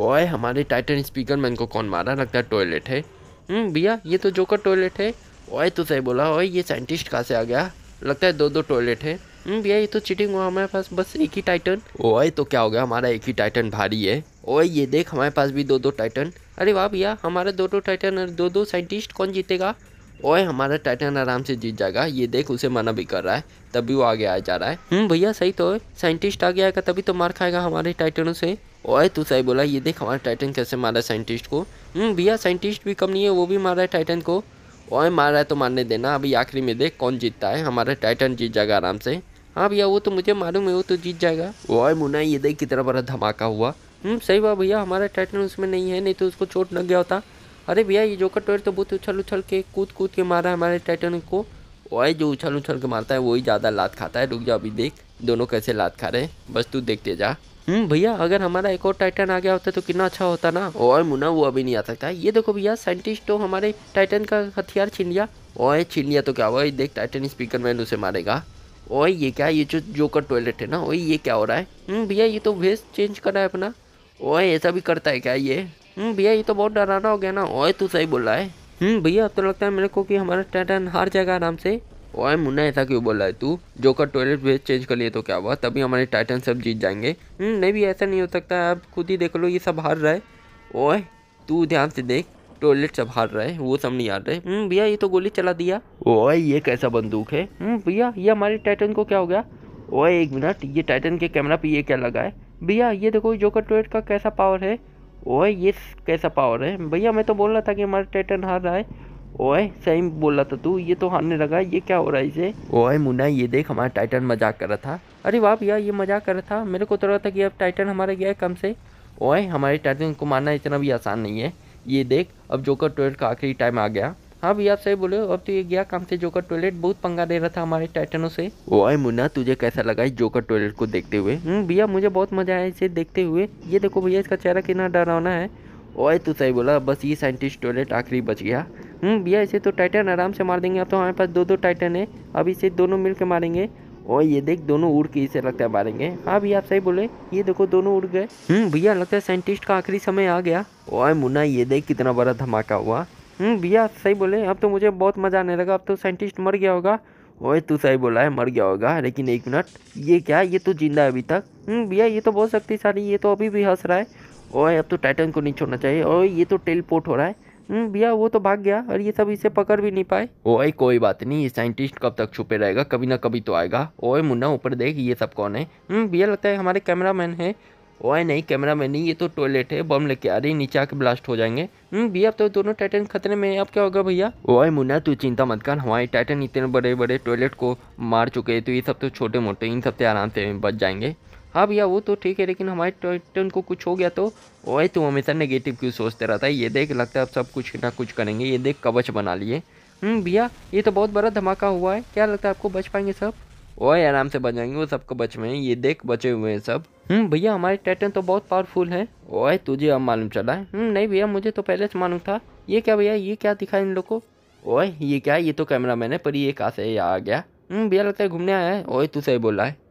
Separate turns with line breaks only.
ओए हमारे Titan speaker man को कौन मारा लगता है टॉयलेट है हम्म, भैया ये तो जोकर टॉयलेट है ओए तो सही बोला ओए ये साइंटिस्ट कहाँ से आ गया लगता है दो दो टॉयलेट है हम्म, भैया ये तो चीटिंग हुआ हमारे पास बस एक ही टाइटन ओए तो क्या हो गया हमारा एक ही टाइटन भारी है ओए ये देख हमारे पास भी दो दो टाइटन अरे वाह भैया हमारे दो दो टाइटन दो दो साइंटिस्ट कौन जीतेगा ओए हमारा टाइटन आराम से जीत जाएगा ये देख उसे मना भी कर रहा है तभी वो आगे आ जा रहा है हम्म, भैया सही तो है साइंटिस्ट आगे आएगा तभी तो मार खाएगा हमारे टाइटनों से ओए तू सही बोला ये देख हमारा टाइटन कैसे मारा साइंटिस्ट को हम्म, भैया साइंटिस्ट भी कम नहीं है वो भी मारा है टाइटन को ओए मारा है तो मारने देना अभी आखिरी में देख कौन जीतता है हमारा टाइटन जीत जाएगा आराम से हाँ भैया वो तो मुझे मालूम है वो तो जीत जाएगा ओए मुना ये देख कितना बड़ा धमाका हुआ हम्म, सही बात भैया हमारा टाइटन उसमें नहीं है नहीं तो उसको चोट लग गया होता अरे भैया ये जोकर तो टोयर तो बहुत उछल उछल के कूद कूद के मारा है हमारे टाइटन को ओए जो उछल उछल के मारता है वही ज़्यादा लात खाता है रुक जाओ अभी देख दोनों कैसे लात खा रहे हैं बस तू देखते जा हम्म, भैया अगर हमारा एक और टाइटन आ गया होता तो कितना अच्छा होता ना और मुना वो अभी नहीं आ सकता ये देखो भैया साइंटिस्ट तो हमारे टाइटन का हथियार छीन लिया ओए छीन लिया तो क्या हुआ देख टाइटन स्पीकर मैन उसे मारेगा ओए ये क्या ये जो जोकर टॉयलेट है ना ओए ये क्या हो रहा है हम्म, भैया ये तो वेस चेंज कर रहा है अपना ओए ऐसा भी करता है क्या ये हम्म, भैया ये तो बहुत डराना हो गया ना ओए तू सही बोल रहा है भैया अब तो लगता है मेरे को कि हमारा टाइटन हार जाएगा आराम से ओए मुन्ना ऐसा क्यों बोला है तू जोकर टॉयलेट वेस्ट चेंज कर लिए तो क्या हुआ तभी हमारे टाइटन सब जीत जाएंगे हम्म, नहीं भी ऐसा नहीं हो सकता आप खुद ही देख लो ये सब हार रहा है ओए तू ध्यान से देख टॉयलेट सब हार रहा है वो सब नहीं हार रहे हम्म, भैया ये तो गोली चला दिया ओए ये कैसा बंदूक है हम्म, भैया ये हमारे टाइटन को क्या हो गया ओए एक मिनट ये टाइटन के कैमरा पे ये क्या लगा है भैया ये देखो जोकर टॉयलेट का कैसा पावर है ओए ये कैसा पावर है भैया मैं तो बोल रहा था कि हमारा टाइटन हार रहा है ओए सही बोल रहा था तू ये तो हारने लगा ये क्या हो रहा है इसे ओए मुन्ना ये देख हमारा टाइटन मजाक कर रहा था अरे वाह भैया ये मजाक कर रहा था मेरे को तो रहा था कि अब टाइटन हमारा गया है कम से ओए हमारे टाइटन को मारना इतना भी आसान नहीं है ये देख अब जोकर टॉयलेट का आखिरी टाइम आ गया हाँ भैया आप सही बोले अब तो ये गया कम से जोकर टॉयलेट बहुत पंगा दे रहा था हमारे टाइटनों से ओए मुन्ना तुझे कैसा लगा इस जोकर टॉयलेट को देखते हुए हम्म, भैया मुझे बहुत मजा आया इसे देखते हुए ये देखो भैया इसका चेहरा कितना डरावना है ओए तू सही बोला बस ये साइंटिस्ट टॉयलेट आखिरी बच गया हम्म, भैया इसे तो टाइटन आराम से मार देंगे अब तो हमारे पास दो दो टाइटन है अब इसे दोनों मिल के मारेंगे और ये देख दोनों उड़ के इसे लगता है मारेंगे हाँ भैया आप सही बोले ये देखो दोनों उड़ गए हम्म भैया लगता है साइंटिस्ट का आखिरी समय आ गया ओए मुन्ना ये देख कितना बड़ा धमाका हुआ हम्म भैया सही बोले अब तो मुझे बहुत मज़ा आने लगा अब तो साइंटिस्ट मर गया होगा ओए तू सही बोला है मर गया होगा लेकिन एक मिनट ये क्या ये तो जिंदा है अभी तक हम्म भैया ये तो बहुत शक्तिशाली ये तो अभी भी हंस रहा है ओए अब तो टाइटन को नहीं छोड़ना चाहिए ओए ये तो पोर्ट हो रहा है हम्म, भैया वो तो भाग गया और ये सब इसे पकड़ भी नहीं पाए ओए कोई बात नहीं ये साइंटिस्ट कब तक छुपे रहेगा कभी ना कभी तो आएगा ओए मुन्ना ऊपर देख ये सब कौन है हम्म, भैया लगता है हमारे कैमरामैन है ओए नहीं कैमरा मैन नहीं ये तो टॉयलेट है बम लेके आ रही नीचे आके ब्लास्ट हो जाएंगे हम्म, भैया अब तो दोनों टाइटन खतरे में अब क्या होगा भैया ओए मुन्ना तू चिंता मत कर हमारे टाइटन इतने बड़े बड़े टॉयलेट को मार चुके हैं तो ये सब तो छोटे मोटे इन सब से आराम से बच जाएंगे हाँ भैया वो तो ठीक है लेकिन हमारे टर्न को कुछ हो गया तो ओए तुम हमेशा नेगेटिव क्यों सोचते रहता है ये देख लगता है अब सब कुछ ना कुछ करेंगे ये देख कवच बना लिए हम्म, भैया ये तो बहुत बड़ा धमाका हुआ है क्या लगता है आपको बच पाएंगे सब ओए आराम से बच जाएंगे वो सबको बच में ये देख बचे हुए हैं सब हम्म भैया हमारे टाइटन तो बहुत पावरफुल है ओए तुझे अब मालूम चला है हम्म, नहीं भैया मुझे तो पहले से मालूम था ये क्या भैया ये क्या दिखा इन लोग को ओह ये क्या ये तो कैमरा मैन है पर ये कहा से आ गया हम्म, भैया लगता है घूमने आया है ओए तू सही बोला है